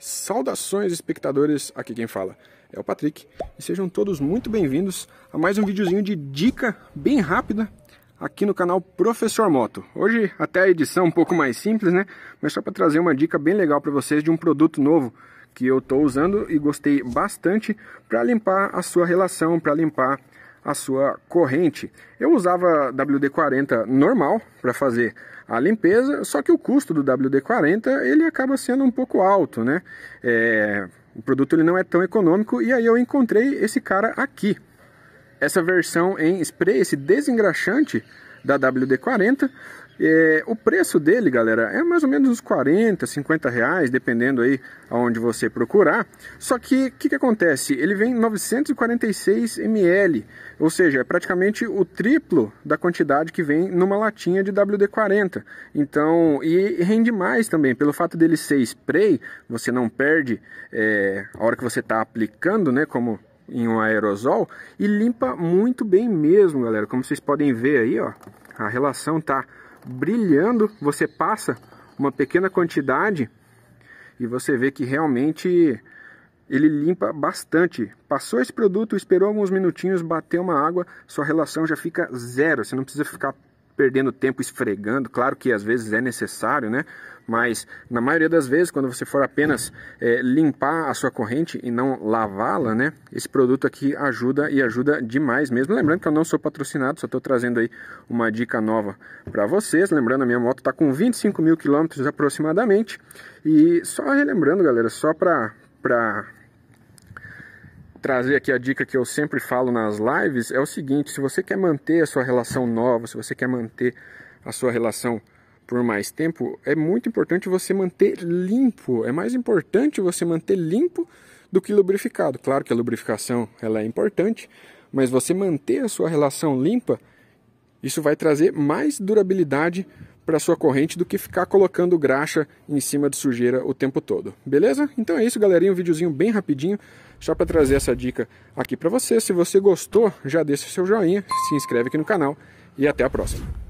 Saudações, espectadores! Aqui quem fala é o Patrick e sejam todos muito bem-vindos a mais um videozinho de dica bem rápida aqui no canal Professor Moto. Hoje até a edição um pouco mais simples, né? Mas só para trazer uma dica bem legal para vocês de um produto novo que eu estou usando e gostei bastante para limpar a sua relação, para limpar a sua corrente. Eu usava WD-40 normal para fazer a limpeza, só que o custo do WD-40 ele acaba sendo um pouco alto, né? É, o produto ele não é tão econômico e aí eu encontrei esse cara aqui. Essa versão em spray, esse desengraxante, da WD-40. É, o preço dele, galera, é mais ou menos uns 40, 50 reais, dependendo aí aonde você procurar. Só que o que, que, acontece? Ele vem 946 ml, ou seja, é praticamente o triplo da quantidade que vem numa latinha de WD-40. Então, e rende mais também, pelo fato dele ser spray, você não perde é, a hora que você está aplicando, né? Como em um aerosol e limpa muito bem mesmo, galera. Como vocês podem ver aí, ó, a relação tá brilhando. Você passa uma pequena quantidade e você vê que realmente ele limpa bastante. Passou esse produto, esperou alguns minutinhos, bateu uma água, sua relação já fica zero. Você não precisa ficar perdendo tempo esfregando. Claro que às vezes é necessário, né? Mas na maioria das vezes, quando você for apenas é, limpar a sua corrente e não lavá-la, né? Esse produto aqui ajuda e ajuda demais mesmo. Lembrando que eu não sou patrocinado, só estou trazendo aí uma dica nova para vocês. Lembrando, a minha moto está com 25 mil quilômetros aproximadamente. E só relembrando, galera, só para trazer aqui a dica que eu sempre falo nas lives é o seguinte: se você quer manter a sua relação nova, se você quer manter a sua relação por mais tempo, é muito importante você manter limpo. É mais importante você manter limpo do que lubrificado. Claro que a lubrificação ela é importante, mas você manter a sua relação limpa, isso vai trazer mais durabilidade para sua corrente do que ficar colocando graxa em cima de sujeira o tempo todo. Beleza? Então é isso, galerinha, um videozinho bem rapidinho, só para trazer essa dica aqui para você. Se você gostou, já deixa o seu joinha, se inscreve aqui no canal e até a próxima.